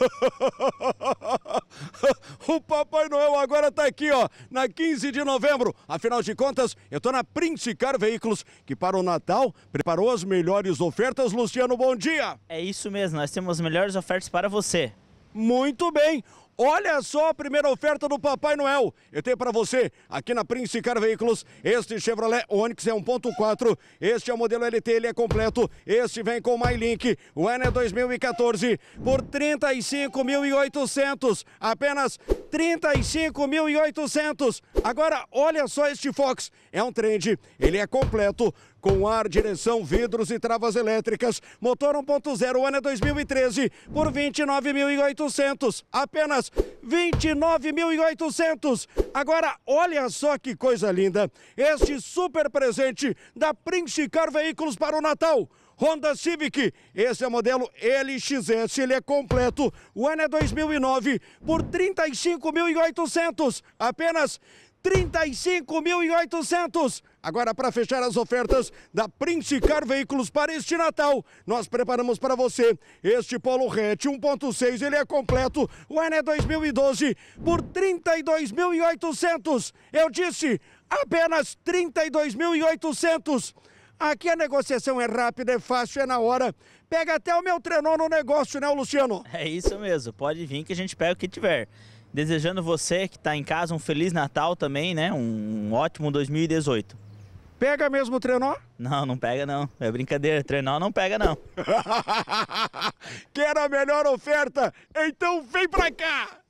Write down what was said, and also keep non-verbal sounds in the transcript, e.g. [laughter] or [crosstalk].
[laughs] o Papai Noel agora está aqui, ó, na 15 de novembro. Afinal de contas, eu estou na Prince Car Veículos, que para o Natal preparou as melhores ofertas. Luciano, bom dia! É isso mesmo, nós temos as melhores ofertas para você. Muito bem! Olha só a primeira oferta do Papai Noel. Eu tenho para você aqui na Prince Car Veículos. Este Chevrolet Onix é 1.4. Este é o modelo LT, ele é completo. Este vem com MyLink. O N é 2014 por 35.800. Apenas 35.800. Agora, olha só este Fox. É um trend, ele é completo, com ar, direção, vidros e travas elétricas. Motor 1.0, ano é 2013, por 29.800. Apenas 29.800. Agora, olha só que coisa linda. Este super presente da Prince Car Veículos para o Natal. Honda Civic. Esse é o modelo LXS, ele é completo. O ano é 2009 por 35.800, apenas 35.800. Agora, para fechar as ofertas da Prince Car Veículos para este Natal, nós preparamos para você este Polo Hatch 1.6, ele é completo, o ano é 2012, por 32.800. Eu disse, apenas 32.800. Aqui a negociação é rápida, é fácil, é na hora. Pega até o meu trenó no negócio, né, Luciano? É isso mesmo, pode vir que a gente pega o que tiver. Desejando você que está em casa um Feliz Natal também, né? Um ótimo 2018. Pega mesmo o trenó? Não, não pega não. É brincadeira, trenó não pega não. [laughs] Quer a melhor oferta? Então vem pra cá!